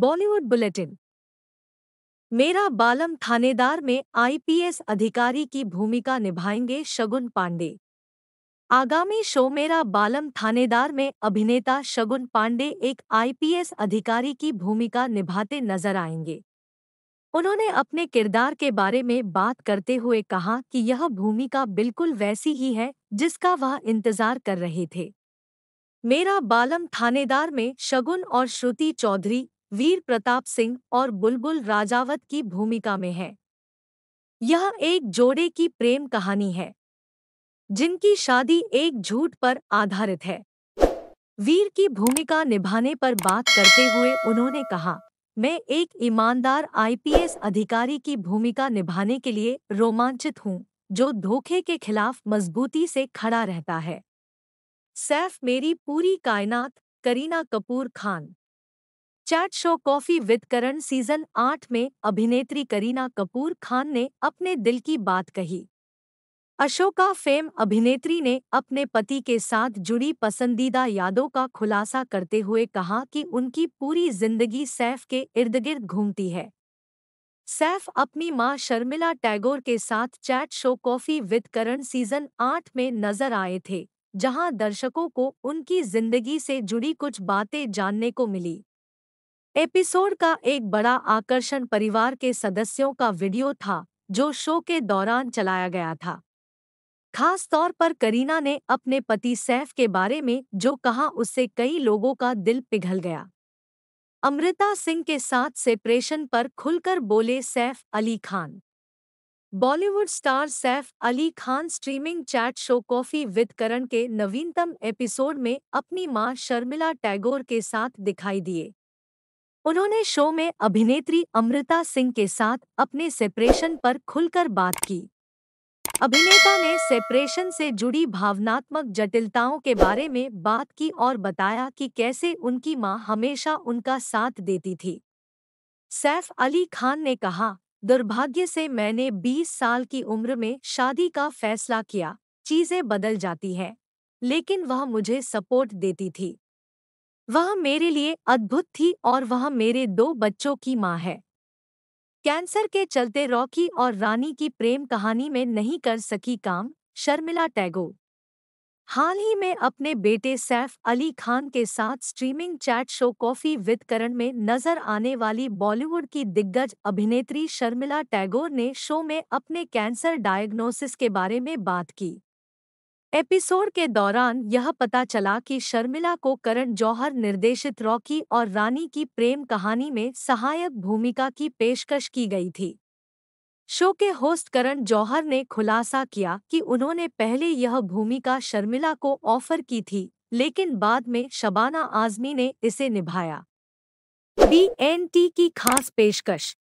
Bollywood bulletin मेरा बालम थानेदार में आईपीएस अधिकारी की भूमिका निभाएंगे शगुन पांडे आगामी शो मेरा बालम थानेदार में अभिनेता शगुन पांडे एक आईपीएस अधिकारी की भूमिका निभाते नजर आएंगे उन्होंने अपने किरदार के बारे में बात करते हुए कहा कि यह भूमिका बिल्कुल वैसी ही है जिसका वह इंतजार कर रहे थे मेरा बालम थानेदार में शगुन और श्रुति चौधरी वीर प्रताप सिंह और बुलबुल राजावत की भूमिका में है यह एक जोड़े की प्रेम कहानी है जिनकी शादी एक झूठ पर आधारित है वीर की भूमिका निभाने पर बात करते हुए उन्होंने कहा मैं एक ईमानदार आईपीएस अधिकारी की भूमिका निभाने के लिए रोमांचित हूँ जो धोखे के खिलाफ मजबूती से खड़ा रहता है सैफ मेरी पूरी कायनात Kareena Kapoor Khan chat show coffee with Karan season आठ में अभिनेत्री करीना कपूर खान ने अपने दिल की बात कही अशोका फेम अभिनेत्री ने अपने पति के साथ जुड़ी पसंदीदा यादों का खुलासा करते हुए कहा कि उनकी पूरी जिंदगी सैफ के इर्द गिर्द घूमती है सैफ अपनी मां शर्मिला टैगोर के साथ chat show coffee with Karan season आठ में नजर आए थे जहां दर्शकों को उनकी जिंदगी से जुड़ी कुछ बातें जानने को मिली एपिसोड का एक बड़ा आकर्षण परिवार के सदस्यों का वीडियो था जो शो के दौरान चलाया गया था खास तौर पर करीना ने अपने पति सैफ के बारे में जो कहा उससे कई लोगों का दिल पिघल गया अमृता सिंह के साथ सेपरेशन पर खुलकर बोले Saif Ali Khan Bollywood star Saif Ali Khan streaming chat show coffee with Karan के नवीनतम एपिसोड में अपनी मां शर्मिला टैगोर के साथ दिखाई दिए उन्होंने शो में अभिनेत्री अमृता सिंह के साथ अपने सेपरेशन पर खुलकर बात की अभिनेता ने सेपरेशन से जुड़ी भावनात्मक जटिलताओं के बारे में बात की और बताया कि कैसे उनकी मां हमेशा उनका साथ देती थी सैफ अली खान ने कहा दुर्भाग्य से मैंने 20 साल की उम्र में शादी का फैसला किया चीजें बदल जाती हैं लेकिन वह मुझे सपोर्ट देती थी वह मेरे लिए अद्भुत थी और वह मेरे दो बच्चों की माँ है कैंसर के चलते रॉकी और रानी की प्रेम कहानी में नहीं कर सकी काम शर्मिला टैगोर हाल ही में अपने बेटे सैफ अली खान के साथ streaming chat show coffee with Karan में नजर आने वाली बॉलीवुड की दिग्गज अभिनेत्री शर्मिला टैगोर ने शो में अपने कैंसर डायग्नोसिस के बारे में बात की एपिसोड के दौरान यह पता चला कि शर्मिला को करण जौहर निर्देशित रॉकी और रानी की प्रेम कहानी में सहायक भूमिका की पेशकश की गई थी शो के होस्ट करण जौहर ने खुलासा किया कि उन्होंने पहले यह भूमिका शर्मिला को ऑफर की थी लेकिन बाद में शबाना आजमी ने इसे निभाया बी एन टी की खास पेशकश